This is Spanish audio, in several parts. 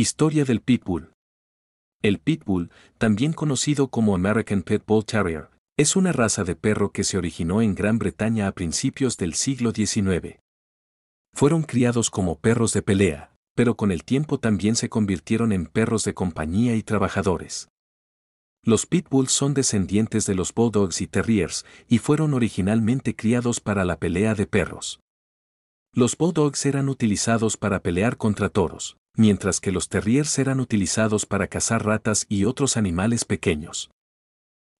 Historia del Pitbull. El Pitbull, también conocido como American Pit Bull Terrier, es una raza de perro que se originó en Gran Bretaña a principios del siglo XIX. Fueron criados como perros de pelea, pero con el tiempo también se convirtieron en perros de compañía y trabajadores. Los pitbulls son descendientes de los bulldogs y terriers y fueron originalmente criados para la pelea de perros. Los bulldogs eran utilizados para pelear contra toros, mientras que los terriers eran utilizados para cazar ratas y otros animales pequeños.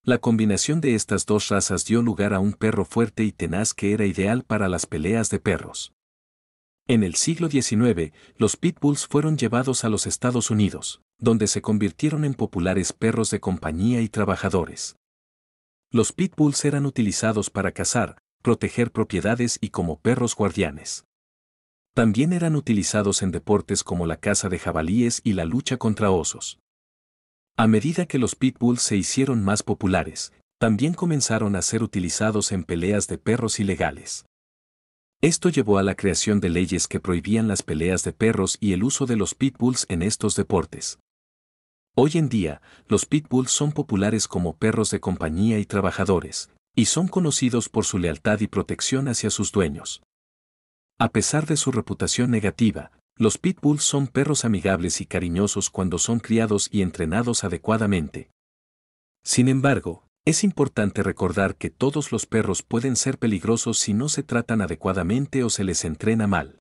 La combinación de estas dos razas dio lugar a un perro fuerte y tenaz que era ideal para las peleas de perros. En el siglo XIX, los pitbulls fueron llevados a los Estados Unidos, donde se convirtieron en populares perros de compañía y trabajadores. Los pitbulls eran utilizados para cazar, proteger propiedades y como perros guardianes. También eran utilizados en deportes como la caza de jabalíes y la lucha contra osos. A medida que los pitbulls se hicieron más populares, también comenzaron a ser utilizados en peleas de perros ilegales. Esto llevó a la creación de leyes que prohibían las peleas de perros y el uso de los pitbulls en estos deportes. Hoy en día, los pitbulls son populares como perros de compañía y trabajadores, y son conocidos por su lealtad y protección hacia sus dueños. A pesar de su reputación negativa, los pitbulls son perros amigables y cariñosos cuando son criados y entrenados adecuadamente. Sin embargo, es importante recordar que todos los perros pueden ser peligrosos si no se tratan adecuadamente o se les entrena mal.